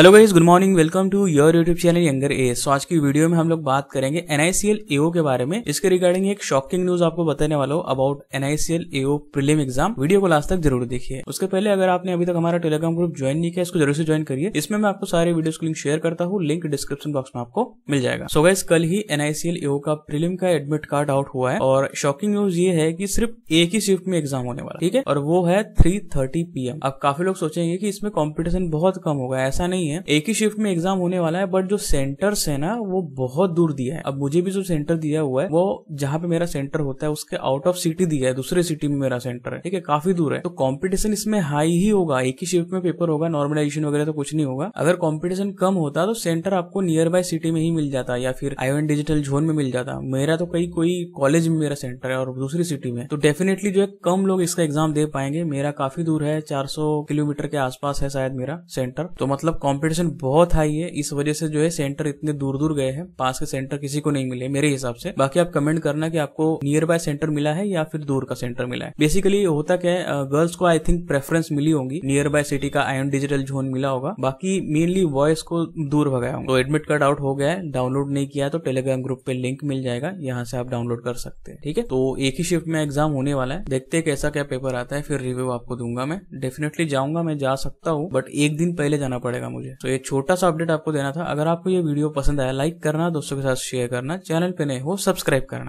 hello guys good morning welcome to your YouTube channel यंगर ए so आज की वीडियो में हम लोग बात करेंगे एनआईसीएल एओ के बारे में इसके रिगार्डिंग एक शॉकिंग न्यूज आपको बताने वाला हूँ about NICL AO prelim exam video को लास्ट तक जरूर देखिए उसके पहले अगर आपने अभी तक हमारा टेलीग्राम ग्रुप ज्वाइन नहीं किया इसको जरूर से ज्वाइन करिए इसमें मैं आपको सारे वीडियो को लिंक शेयर करता हूँ लिंक डिस्क्रिप्शन बॉक्स में आपको मिल जाएगा सो so गाइज कल ही एनआईसीएल एओ का प्रिलिम का एडमिट कार्ड आउट हुआ है और शॉकिंग न्यूज ये है की सिर्फ एक ही शिफ्ट में एग्जाम होने वाला ठीक है और वो है थ्री थर्टी पीएम अब काफी लोग सोचेंगे की इसमें कॉम्पिटिशन बहुत कम होगा ऐसा नहीं है एक ही शिफ्ट में एग्जाम होने वाला है बट जो सेंटर्स है ना वो बहुत दूर दिया है अब मुझे भी जो सेंटर दिया हुआ है वो जहाँ पे मेरा सेंटर होता है उसके आउट ऑफ सिटी दिया है दूसरे सिटी में मेरा सेंटर है ठीक है काफी दूर है तो कॉम्पिटिशन इसमें हाई ही होगा एक ही शिफ्ट में पेपर होगा नॉर्मलाइजेशन वगैरह तो कुछ नहीं होगा अगर कॉम्पिटिशन कम होता तो सेंटर आपको नियर बाय सिटी में ही मिल जाता या फिर आई डिजिटल जोन में मिल जाता मेरा तो कई कोई कॉलेज में मेरा सेंटर है और दूसरी सिटी में तो डेफिनेटली जो है कम लोग इसका एग्जाम दे पाएंगे मेरा काफी दूर है 400 किलोमीटर के आसपास है शायद मेरा सेंटर तो मतलब कंपटीशन बहुत हाई है इस वजह से जो है सेंटर इतने दूर दूर गए हैं पास के सेंटर किसी को नहीं मिले मेरे हिसाब से बाकी आप कमेंट करना कि आपको नियर बाय सेंटर मिला है या फिर दूर का सेंटर मिला है बेसिकली होता क्या है गर्ल्स को आई थिंक प्रेफरेंस मिली होगी नियर बाय सिटी का आयन डिजिटल जोन मिला होगा बाकी मेनली वॉयस को दूर भगाया होगा तो एडमिट कार्ड आउट हो गया है डाउनलोड नहीं किया तो टेलीग्राम ग्रुप पे लिंक मिल जाएगा यहाँ से आप डाउनलोड कर सकते हैं ठीक है तो एक ही शिफ्ट में एग्जाम होने वाला है देखते हैं कैसा क्या पेपर आता है फिर रिव्यू आपको दूंगा मैं डेफिनेटली जाऊंगा मैं जा सकता हूँ बट एक दिन पहले जाना पड़ेगा मुझे मुझे तो एक छोटा सा अपडेट आपको देना था अगर आपको ये वीडियो पसंद आया लाइक करना दोस्तों के साथ शेयर करना चैनल पे नए हो सब्सक्राइब करना